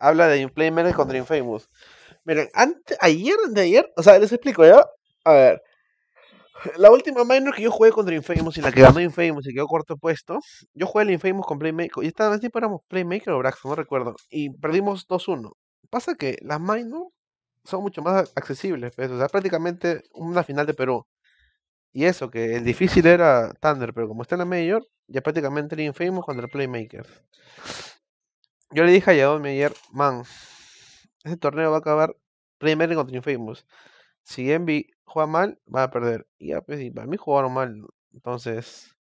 Habla de Inflamer contra Infamous. Miren, antes, ayer, de ayer, o sea, les explico, ¿ya? A ver. La última minor que yo jugué contra Infamous y la que ganó Infamous y quedó cuarto puesto, yo jugué el Infamous con Playmaker. Y esta vez éramos Playmaker o Braxton, no recuerdo. Y perdimos 2-1. Pasa que las minor son mucho más accesibles, pues, o sea, prácticamente una final de Perú. Y eso, que el difícil era Thunder, pero como está en la Major, ya prácticamente el Infamous contra Playmaker. Yo le dije a Yadomi ayer, man, ese torneo va a acabar primero contra Famous, Si Envy juega mal, va a perder. Y a pues, mí jugaron mal. Entonces,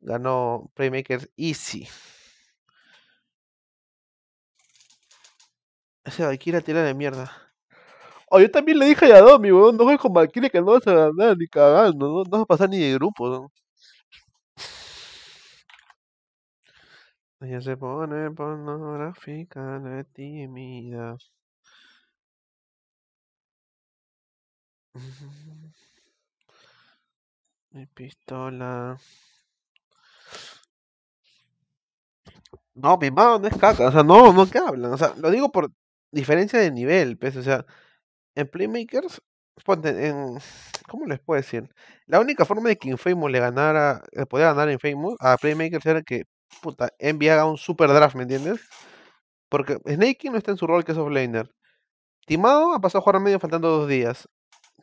ganó Playmakers Easy. Ese Valkyria tira de mierda. Oh, yo también le dije a Yadomi, boludo, no juegues con Valkyria que no vas a ganar ni cagando, no, no vas a pasar ni de grupo, ¿no? Ella se pone pornográfica, de es tímida. Mi pistola. No, mi mano no es caca, o sea, no, no que hablan, o sea, lo digo por diferencia de nivel, pues, o sea, en Playmakers, en, ¿cómo les puedo decir? La única forma de que Infamous le ganara, Le podía ganar en Infamous, a Playmakers era que puta, haga un super draft, ¿me entiendes? Porque Snakey no está en su rol que es offlaner. Timado ha pasado a jugar a medio faltando dos días.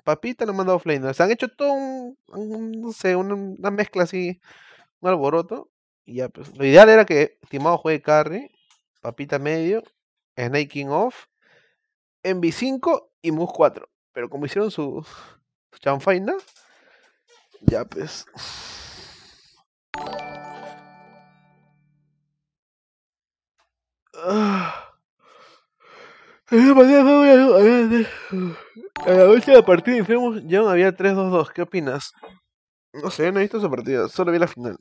Papita le ha mandado offlaner. Se han hecho todo un, no sé, una, mezcla así, un alboroto. Y ya, pues, lo ideal era que Timado juegue carry, Papita medio, Snaking off, Envy 5 y Mus 4. Pero como hicieron su, su chanfaina, ya pues Ah. En la última partida Ya enfermos había 3-2-2. ¿Qué opinas? No sé, no he visto esa partida. Solo vi la final.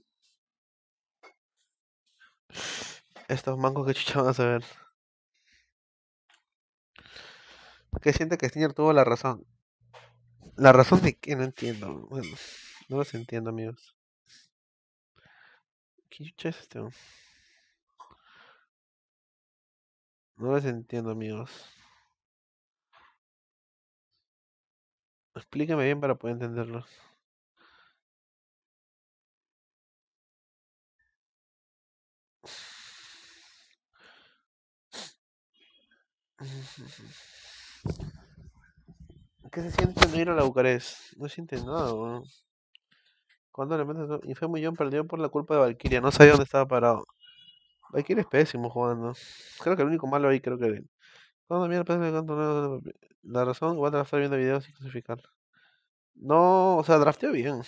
Estos mangos que chucha van a saber. qué siente que Stinger tuvo la razón. La razón de qué? no entiendo. Bueno, no los entiendo, amigos. ¿Qué chucha es este? No les entiendo, amigos. Explíqueme bien para poder entenderlos. ¿Qué se siente no ir a la Bucarest? No siente nada, güey. Cuando le metes. Y fue muy perdió por la culpa de Valkyria. No sabía dónde estaba parado que es pésimo jugando. Creo que el único malo ahí creo que es Cuando la razón, voy a estar viendo videos y clasificar. No, o sea, drafteó bien.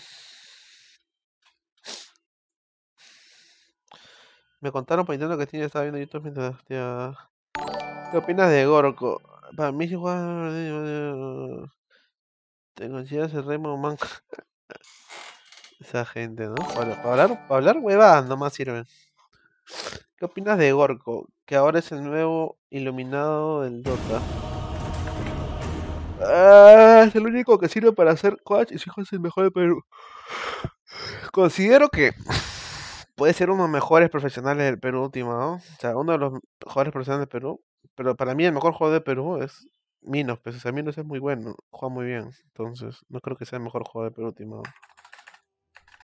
Me contaron por internet que ya estaba viendo YouTube mientras drafteaba. ¿Qué opinas de Gorko? Para mí si juega... tengo de de Remo Man Esa gente, ¿no? Para, hablar, para hablar huevadas nomás sirven. ¿Qué opinas de Gorko? Que ahora es el nuevo iluminado del Dota. Ah, es el único que sirve para hacer coach y su hijo es el mejor de Perú. Considero que puede ser uno de los mejores profesionales del Perú ultimado. O sea, uno de los mejores profesionales del Perú. Pero para mí el mejor jugador de Perú es Minos. Pues, Minos es muy bueno, juega muy bien. Entonces, no creo que sea el mejor jugador de Perú ultimado.